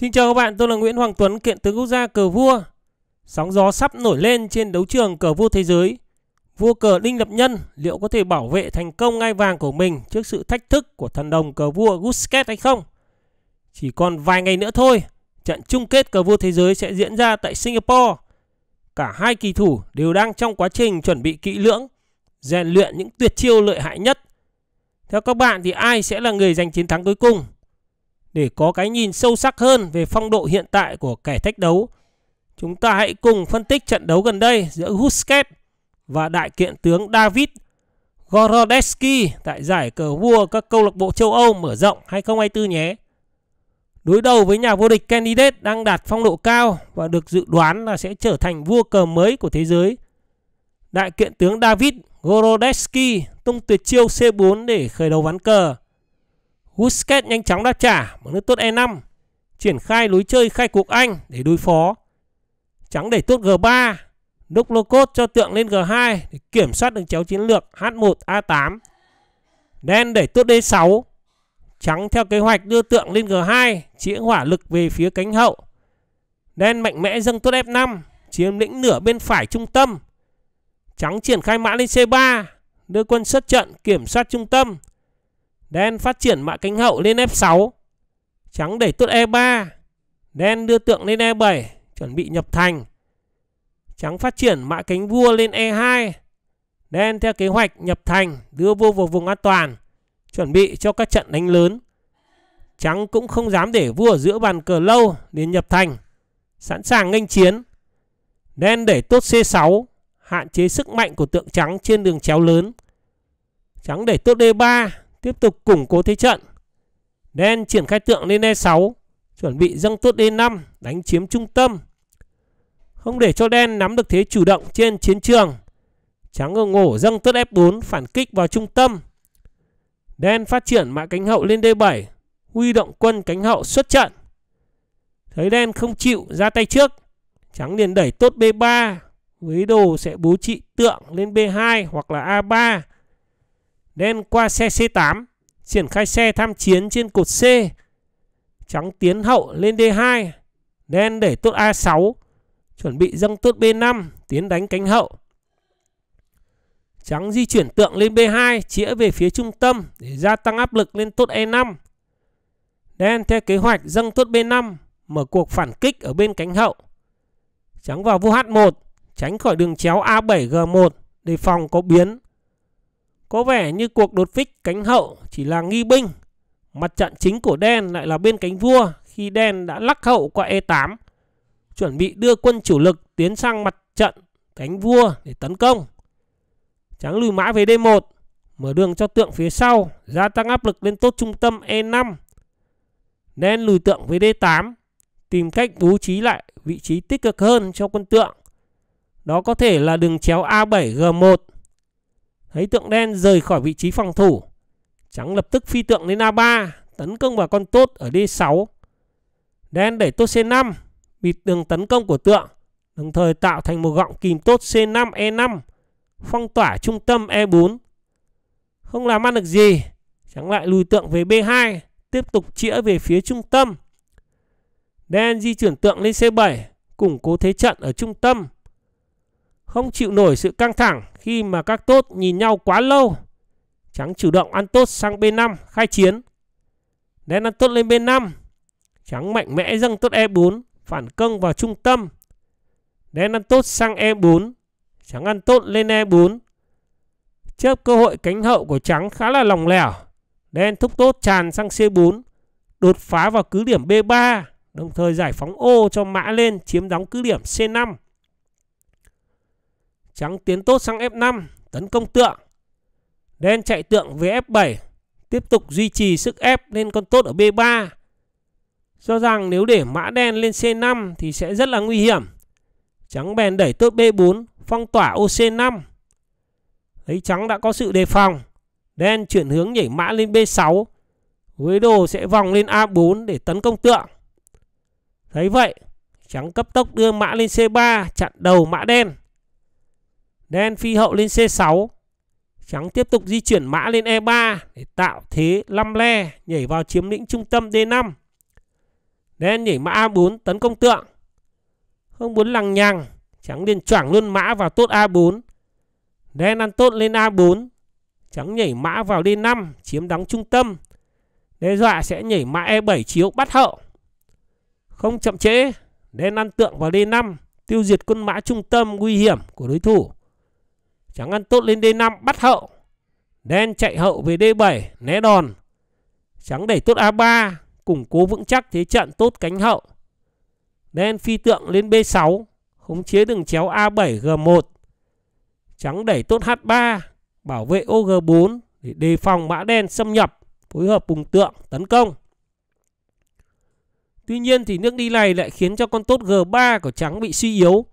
Xin chào các bạn, tôi là Nguyễn Hoàng Tuấn, kiện tướng quốc gia cờ vua. Sóng gió sắp nổi lên trên đấu trường cờ vua thế giới. Vua cờ Đinh Lập Nhân liệu có thể bảo vệ thành công ngai vàng của mình trước sự thách thức của thần đồng cờ vua Gusket hay không? Chỉ còn vài ngày nữa thôi, trận chung kết cờ vua thế giới sẽ diễn ra tại Singapore. Cả hai kỳ thủ đều đang trong quá trình chuẩn bị kỹ lưỡng, rèn luyện những tuyệt chiêu lợi hại nhất. Theo các bạn thì ai sẽ là người giành chiến thắng cuối cùng? để có cái nhìn sâu sắc hơn về phong độ hiện tại của kẻ thách đấu. Chúng ta hãy cùng phân tích trận đấu gần đây giữa Busquets và đại kiện tướng David Gorodetsky tại giải cờ vua các câu lạc bộ châu Âu mở rộng 2024 nhé. Đối đầu với nhà vô địch candidate đang đạt phong độ cao và được dự đoán là sẽ trở thành vua cờ mới của thế giới. Đại kiện tướng David Gorodetsky tung tuyệt chiêu C4 để khởi đầu ván cờ. Busquets nhanh chóng đáp trả bằng nước tốt E5, triển khai lối chơi khai cuộc Anh để đối phó. Trắng để tốt G3, đúc lô cốt cho tượng lên G2 để kiểm soát đường chéo chiến lược H1 A8. Đen để tốt D6, trắng theo kế hoạch đưa tượng lên G2, chĩa hỏa lực về phía cánh hậu. Đen mạnh mẽ dâng tốt F5, chiếm lĩnh nửa bên phải trung tâm. Trắng triển khai mã lên C3, đưa quân xuất trận kiểm soát trung tâm Đen phát triển mã cánh hậu lên F6. Trắng đẩy tốt E3. Đen đưa tượng lên E7, chuẩn bị nhập thành. Trắng phát triển mã cánh vua lên E2. Đen theo kế hoạch nhập thành, đưa vua vào vùng an toàn, chuẩn bị cho các trận đánh lớn. Trắng cũng không dám để vua ở giữa bàn cờ lâu liền nhập thành, sẵn sàng nghênh chiến. Đen đẩy tốt C6, hạn chế sức mạnh của tượng trắng trên đường chéo lớn. Trắng đẩy tốt D3, tiếp tục củng cố thế trận. Đen triển khai tượng lên E6, chuẩn bị dâng tốt D5, e đánh chiếm trung tâm. Không để cho đen nắm được thế chủ động trên chiến trường. Trắng ngồi ngổ dâng tốt F4 phản kích vào trung tâm. Đen phát triển mã cánh hậu lên D7, huy động quân cánh hậu xuất trận. Thấy đen không chịu ra tay trước, trắng liền đẩy tốt B3 với đồ sẽ bố trị tượng lên B2 hoặc là A3 Đen qua xe C8, triển khai xe tham chiến trên cột C. Trắng tiến hậu lên D2, đen để tốt A6, chuẩn bị dâng tốt B5, tiến đánh cánh hậu. Trắng di chuyển tượng lên B2, chĩa về phía trung tâm để gia tăng áp lực lên tốt E5. Đen theo kế hoạch dâng tốt B5, mở cuộc phản kích ở bên cánh hậu. Trắng vào vua H1, tránh khỏi đường chéo A7G1 đề phòng có biến có vẻ như cuộc đột kích cánh hậu chỉ là nghi binh. Mặt trận chính của đen lại là bên cánh vua khi đen đã lắc hậu qua E8, chuẩn bị đưa quân chủ lực tiến sang mặt trận cánh vua để tấn công. Trắng lùi mã về D1, mở đường cho tượng phía sau, gia tăng áp lực lên tốt trung tâm E5. Đen lùi tượng về D8, tìm cách bố trí lại vị trí tích cực hơn cho quân tượng. Đó có thể là đường chéo A7 G1 Thấy tượng đen rời khỏi vị trí phòng thủ. Trắng lập tức phi tượng lên A3, tấn công vào con tốt ở D6. Đen đẩy tốt C5, bịt đường tấn công của tượng, đồng thời tạo thành một gọng kìm tốt C5 E5, phong tỏa trung tâm E4. Không làm ăn được gì, trắng lại lùi tượng về B2, tiếp tục chĩa về phía trung tâm. Đen di chuyển tượng lên C7, củng cố thế trận ở trung tâm không chịu nổi sự căng thẳng khi mà các tốt nhìn nhau quá lâu. Trắng chủ động ăn tốt sang B5 khai chiến. Đen ăn tốt lên B5. Trắng mạnh mẽ dâng tốt E4 phản công vào trung tâm. Đen ăn tốt sang E4. Trắng ăn tốt lên E4. Chớp cơ hội cánh hậu của trắng khá là lòng lẻo. Đen thúc tốt tràn sang C4. Đột phá vào cứ điểm B3. Đồng thời giải phóng ô cho mã lên chiếm đóng cứ điểm C5. Trắng tiến tốt sang F5, tấn công tượng. Đen chạy tượng về F7, tiếp tục duy trì sức ép lên con tốt ở B3. Do rằng nếu để mã đen lên C5 thì sẽ rất là nguy hiểm. Trắng bèn đẩy tốt B4, phong tỏa ô C5. Thấy trắng đã có sự đề phòng. Đen chuyển hướng nhảy mã lên B6. Với đồ sẽ vòng lên A4 để tấn công tượng. Thấy vậy, trắng cấp tốc đưa mã lên C3 chặn đầu mã đen. Đen phi hậu lên C6. Trắng tiếp tục di chuyển mã lên E3 để tạo thế lăm le nhảy vào chiếm lĩnh trung tâm D5. Đen nhảy mã A4 tấn công tượng. Không muốn lằng nhằng, trắng liền choảng luôn mã vào tốt A4. Đen ăn tốt lên A4. Trắng nhảy mã vào D5 chiếm đóng trung tâm. Đe dọa sẽ nhảy mã E7 chiếu bắt hậu. Không chậm trễ, đen ăn tượng vào D5 tiêu diệt quân mã trung tâm nguy hiểm của đối thủ chẳng ăn tốt lên D5 bắt hậu đen chạy hậu về D7 né đòn trắng đẩy tốt A3 củng cố vững chắc thế trận tốt cánh hậu đen phi tượng lên B6 khống chế đường chéo A7 G1 trắng đẩy tốt H3 bảo vệ ô G4 để đề phòng mã đen xâm nhập phối hợp cùng tượng tấn công Tuy nhiên thì nước đi này lại khiến cho con tốt G3 của trắng bị suy yếu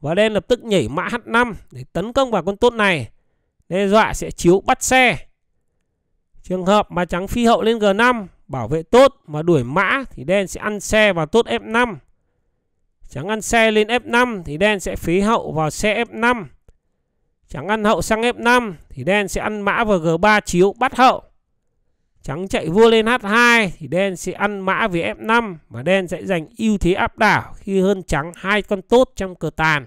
và đen lập tức nhảy mã H5 để tấn công vào con tốt này đe dọa sẽ chiếu bắt xe trường hợp mà trắng phi hậu lên G5 bảo vệ tốt mà đuổi mã thì đen sẽ ăn xe vào tốt F5 trắng ăn xe lên F5 thì đen sẽ phí hậu vào xe F5 trắng ăn hậu sang F5 thì đen sẽ ăn mã vào G3 chiếu bắt hậu Trắng chạy vua lên H2 thì đen sẽ ăn mã về F5 và đen sẽ giành ưu thế áp đảo khi hơn trắng hai con tốt trong cờ tàn.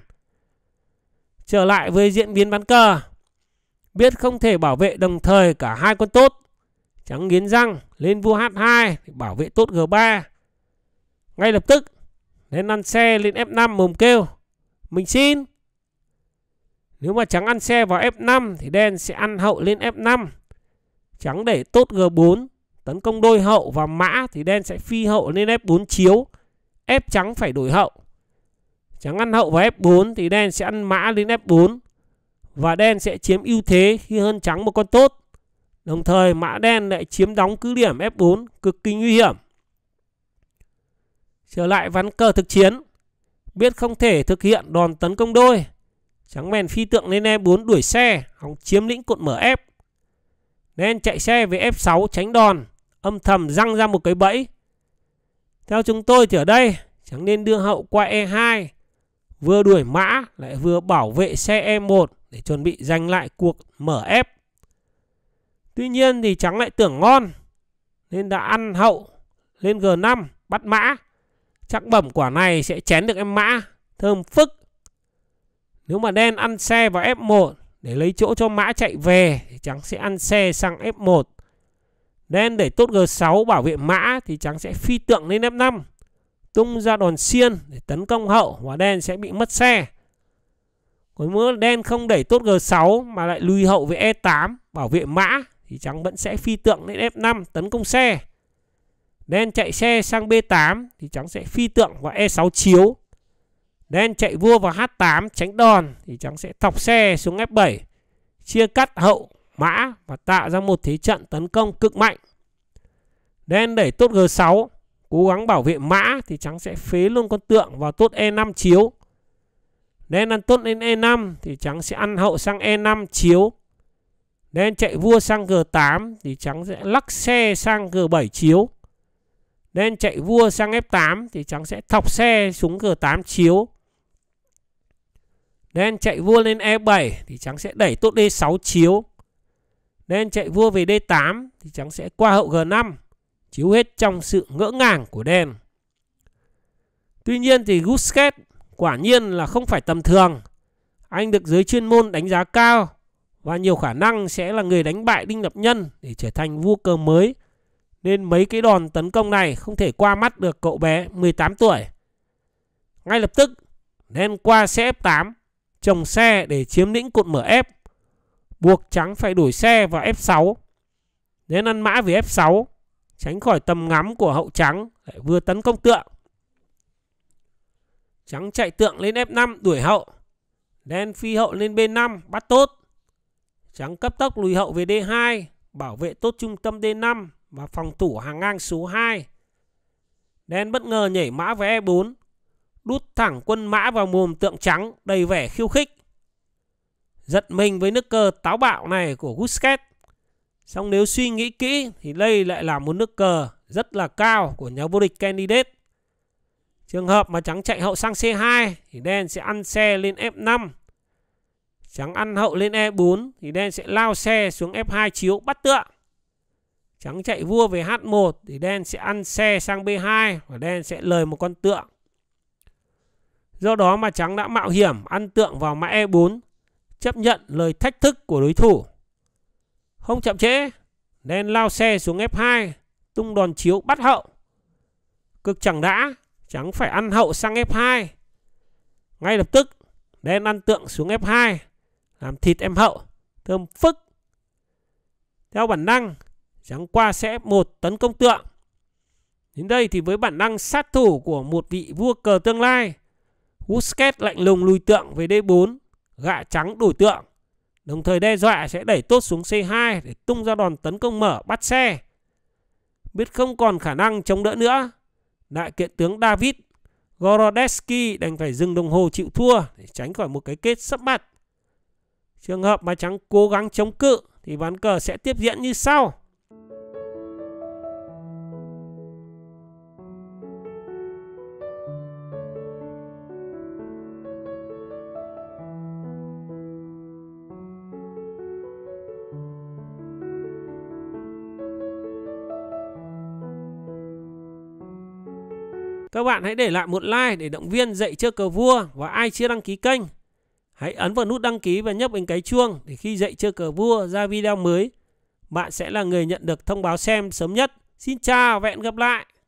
Trở lại với diễn biến bán cờ. Biết không thể bảo vệ đồng thời cả hai con tốt. Trắng nghiến răng lên vua H2 thì bảo vệ tốt G3. Ngay lập tức nên ăn xe lên F5 mồm kêu. Mình xin. Nếu mà trắng ăn xe vào F5 thì đen sẽ ăn hậu lên F5 Trắng để tốt G4 Tấn công đôi hậu và mã Thì đen sẽ phi hậu lên F4 chiếu Ép trắng phải đổi hậu Trắng ăn hậu và F4 Thì đen sẽ ăn mã lên F4 Và đen sẽ chiếm ưu thế khi hơn trắng một con tốt Đồng thời mã đen lại chiếm đóng cứ điểm F4 Cực kỳ nguy hiểm Trở lại ván cờ thực chiến Biết không thể thực hiện đòn tấn công đôi Trắng bèn phi tượng lên E4 đuổi xe, hóng chiếm lĩnh cột mở F nên chạy xe về F6 tránh đòn, âm thầm răng ra một cái bẫy. Theo chúng tôi thì ở đây chẳng nên đưa hậu qua E2, vừa đuổi mã lại vừa bảo vệ xe E1 để chuẩn bị giành lại cuộc mở F. Tuy nhiên thì trắng lại tưởng ngon nên đã ăn hậu lên G5 bắt mã. Chắc bẩm quả này sẽ chén được em mã, thơm phức. Nếu mà đen ăn xe vào F1 để lấy chỗ cho mã chạy về thì trắng sẽ ăn xe sang F1 đen để tốt G6 bảo vệ mã thì trắng sẽ phi tượng lên F5 tung ra đòn xiên để tấn công hậu và đen sẽ bị mất xe còn nếu đen không đẩy tốt G6 mà lại lùi hậu về E8 bảo vệ mã thì trắng vẫn sẽ phi tượng lên F5 tấn công xe đen chạy xe sang B8 thì trắng sẽ phi tượng và E6 chiếu đen chạy vua vào H8 tránh đòn thì trắng sẽ thọc xe xuống F7, chia cắt hậu mã và tạo ra một thế trận tấn công cực mạnh. Đen đẩy tốt G6, cố gắng bảo vệ mã thì trắng sẽ phế luôn con tượng vào tốt E5 chiếu. Đen ăn tốt lên E5 thì trắng sẽ ăn hậu sang E5 chiếu. Đen chạy vua sang G8 thì trắng sẽ lắc xe sang G7 chiếu. Đen chạy vua sang F8 thì trắng sẽ thọc xe xuống G8 chiếu. Đen chạy vua lên E7 thì trắng sẽ đẩy tốt D6 chiếu. Đen chạy vua về D8 thì trắng sẽ qua hậu G5, chiếu hết trong sự ngỡ ngàng của đen. Tuy nhiên thì Busquets quả nhiên là không phải tầm thường. Anh được giới chuyên môn đánh giá cao và nhiều khả năng sẽ là người đánh bại Đinh Lập Nhân để trở thành vua cờ mới. Nên mấy cái đòn tấn công này không thể qua mắt được cậu bé 18 tuổi. Ngay lập tức, đen qua C8 trồng xe để chiếm lĩnh cột mở F. Buộc trắng phải đuổi xe vào F6. nên ăn mã về F6, tránh khỏi tầm ngắm của hậu trắng, lại vừa tấn công tượng. Trắng chạy tượng lên F5 đuổi hậu. Đen phi hậu lên B5 bắt tốt. Trắng cấp tốc lùi hậu về D2, bảo vệ tốt trung tâm D5 và phòng thủ hàng ngang số 2. Đen bất ngờ nhảy mã về E4, đút thẳng quân mã vào mồm tượng trắng đầy vẻ khiêu khích. Giật mình với nước cờ táo bạo này của Busquets. Xong nếu suy nghĩ kỹ thì đây lại là một nước cờ rất là cao của nhà vô địch candidate. Trường hợp mà trắng chạy hậu sang C2 thì đen sẽ ăn xe lên F5. Trắng ăn hậu lên E4 thì đen sẽ lao xe xuống F2 chiếu bắt tượng. Trắng chạy vua về H1 thì đen sẽ ăn xe sang B2 và đen sẽ lời một con tượng. Do đó mà trắng đã mạo hiểm ăn tượng vào mã E4, chấp nhận lời thách thức của đối thủ. Không chậm trễ, đen lao xe xuống F2, tung đòn chiếu bắt hậu. Cực chẳng đã, trắng phải ăn hậu sang F2. Ngay lập tức, đen ăn tượng xuống F2, làm thịt em hậu, thơm phức. Theo bản năng, trắng qua sẽ F1 tấn công tượng. Đến đây thì với bản năng sát thủ của một vị vua cờ tương lai, Busquets lạnh lùng lùi tượng về D4, gạ trắng đổi tượng. Đồng thời đe dọa sẽ đẩy tốt xuống C2 để tung ra đòn tấn công mở bắt xe. Biết không còn khả năng chống đỡ nữa, đại kiện tướng David Gorodetsky đành phải dừng đồng hồ chịu thua để tránh khỏi một cái kết sắp mặt. Trường hợp mà trắng cố gắng chống cự thì ván cờ sẽ tiếp diễn như sau. Các bạn hãy để lại một like để động viên dạy chơi cờ vua và ai chưa đăng ký kênh. Hãy ấn vào nút đăng ký và nhấp bên cái chuông để khi dạy chơi cờ vua ra video mới, bạn sẽ là người nhận được thông báo xem sớm nhất. Xin chào và hẹn gặp lại!